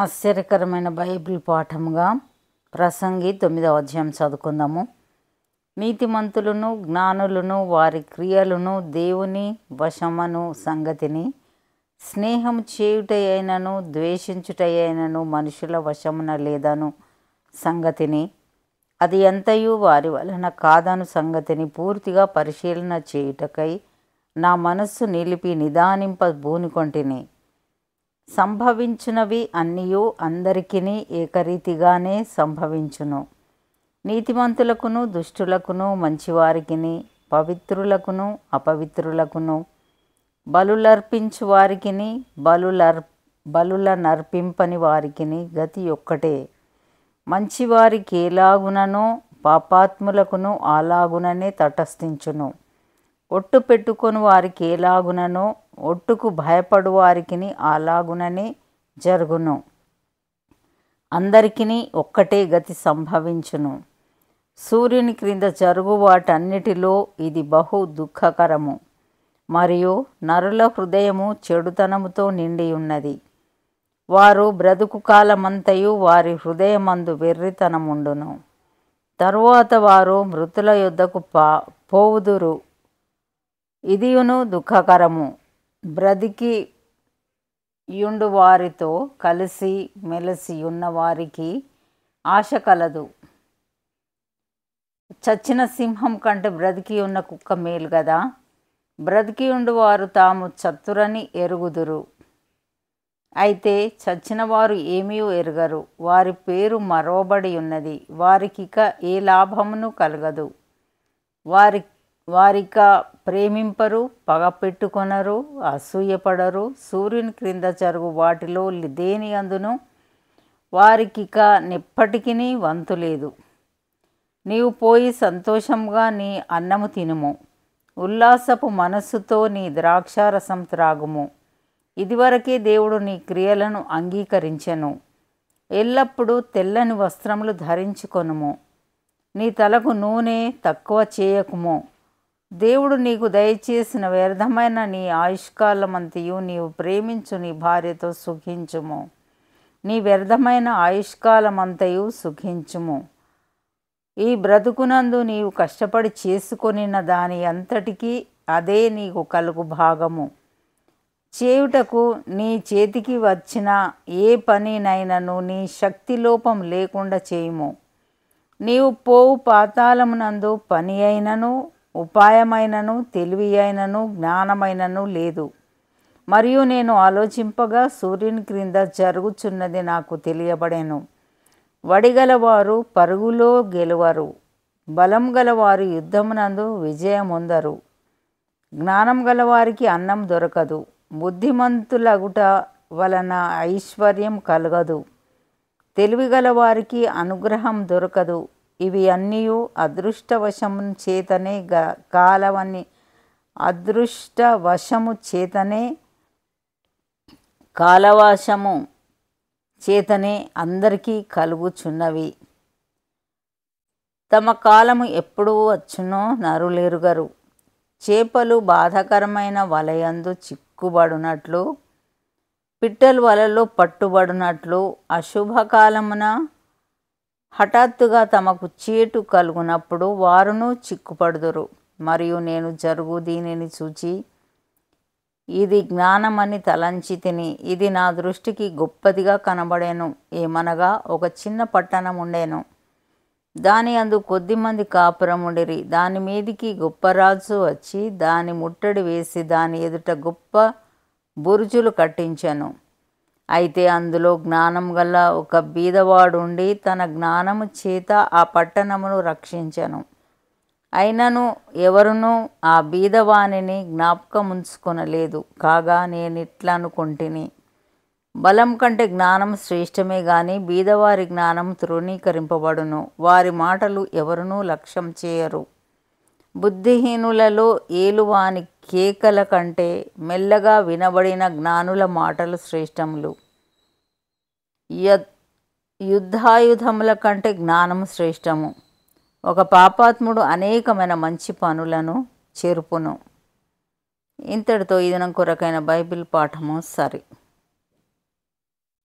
ఆశ్చర్యకరమైన బైబిల్ పాఠముగా ప్రసంగి తొమ్మిదవ అధ్యాయం చదువుకుందాము నీతిమంతులను జ్ఞానులను వారి క్రియలను దేవుని వశమను సంగతిని స్నేహం చేయుటయైనను ద్వేషించుటయైనను మనుషుల వశమున లేదను సంగతిని అది ఎంతయు వారి వలన కాదను సంగతిని పూర్తిగా పరిశీలన చేయుటకై నా మనస్సు నిలిపి నిదానింప బూనికొంటిని సంభవించినవి అన్నీ అందరికిని ఏకరీతిగానే సంభవించును నీతిమంతులకును దుష్టులకును మంచివారికిని పవిత్రులకును అపవిత్రులకును బలులర్పించు వారికిని బలులర్ బలుల నర్పింపని వారికిని గతి ఒక్కటే మంచివారికి ఏలాగుననో పాపాత్ములకును అలాగుననే తటస్థించును ఒట్టు పెట్టుకొని వారికి ఏలాగుననో ఒట్టుకు భయపడు వారికిని అలాగునని జరుగును అందరికిని ఒక్కటే గతి సంభవించును సూర్యుని క్రింద జరుగు వాటన్నిటిలో ఇది బహు దుఃఖకరము మరియు నరుల హృదయము చెడుతనముతో నిండి ఉన్నది వారు బ్రతుకు కాలమంతయు వారి హృదయమందు వెర్రితనముండును తరువాత వారు మృతుల యుద్ధకు పా పోవుదురు ఇదియును దుఃఖకరము బ్రతికి యుండు వారితో కలిసి మెలిసి ఉన్నవారికి ఆశ కలదు చచ్చిన సింహం కంటే బ్రతికి ఉన్న కుక్క మేలు కదా బ్రతికి వారు తాము చతురని ఎరుగుదురు అయితే చచ్చిన వారు ఏమీ ఎరగరు వారి పేరు మరోబడి ఉన్నది వారికిక ఏ లాభమును కలగదు వారి వారిక ప్రేమింపరు పగపెట్టుకొనరు అసూయపడరు సూర్యుని క్రింద జరుగు వాటిలో దేని అందును వారికిక నిప్పటికీ వంతు లేదు నీవు పోయి సంతోషంగా నీ అన్నము తినుము ఉల్లాసపు మనస్సుతో నీ ద్రాక్షారసం త్రాగుము ఇదివరకే దేవుడు నీ క్రియలను అంగీకరించెను ఎల్లప్పుడూ తెల్లని వస్త్రములు ధరించుకొనుము నీ తలకు నూనె తక్కువ చేయకుము దేవుడు నీకు దయచేసిన వ్యర్థమైన నీ ఆయుష్కాలమంతయు నీవు ప్రేమించు నీ భార్యతో సుఖించుము నీ వ్యర్థమైన ఆయుష్కాలమంతయు సుఖించుము ఈ బ్రతుకునందు నీవు కష్టపడి చేసుకొనిన దాని అంతటికీ అదే నీకు కలుగు భాగము చేయుటకు నీ చేతికి వచ్చిన ఏ పనినైనను నీ శక్తి లోపం లేకుండా చేయుము నీవు పోవు పాతాళమునందు పని అయినను ఉపాయమైనను తెలివి అయినను జ్ఞానమైనను లేదు మరియు నేను ఆలోచింపగా సూర్యుని క్రింద జరుగుచున్నది నాకు తెలియబడేను వడిగలవారు పరుగులో గెలువరు బలం గలవారు యుద్ధమునందు విజయముందరు జ్ఞానం గలవారికి అన్నం దొరకదు బుద్ధిమంతులగుట వలన ఐశ్వర్యం కలగదు తెలివి గలవారికి అనుగ్రహం దొరకదు ఇవి అన్నీ అదృష్టవశము చేతనే కాలవని అదృష్టవశము చేతనే కాలవాశము చేతనే అందరికీ కలుగుచున్నవి తమ కాలము ఎప్పుడు వచ్చునో నరులేరుగరు చేపలు బాధకరమైన వలయందు చిక్కుబడినట్లు పిట్టలు వలలో పట్టుబడినట్లు అశుభకాలమున హఠాత్తుగా తమకు చీటు కలుగునప్పుడు వారును చిక్కుపడుదురు మరియు నేను జరుగు దీనిని చూచి ఇది జ్ఞానమని తలంచి తిని ఇది నా దృష్టికి గొప్పదిగా కనబడేను ఏమనగా ఒక చిన్న పట్టణం ఉండేను దాని అందు కొద్దిమంది కాపురం ఉండిరి దాని మీదికి గొప్ప రాజు వచ్చి దాని ముట్టడి వేసి దాని ఎదుట గొప్ప బురుజులు కట్టించాను అయితే అందులో జ్ఞానం గల ఒక బీదవాడుండి తన జ్ఞానము చేత ఆ పట్టణమును రక్షించను అయినను ఎవరునూ ఆ బీదవాణిని ఉంచుకొనలేదు కాగా నేను ఇట్లనుకుంటుని బలం కంటే జ్ఞానం శ్రేష్టమే గాని బీదవారి జ్ఞానం తృణీకరింపబడును వారి మాటలు ఎవరునూ లక్ష్యం చేయరు బుద్ధిహీనులలో ఏలువాని కేకల కంటే మెల్లగా వినబడిన జ్ఞానుల మాటలు శ్రేష్టములు యుద్ధాయుధముల కంటే జ్ఞానము శ్రేష్టము ఒక పాపాత్ముడు అనేకమైన మంచి పనులను చేరుపును ఇంతటితో ఇది కొరకైన బైబిల్ పాఠము సరి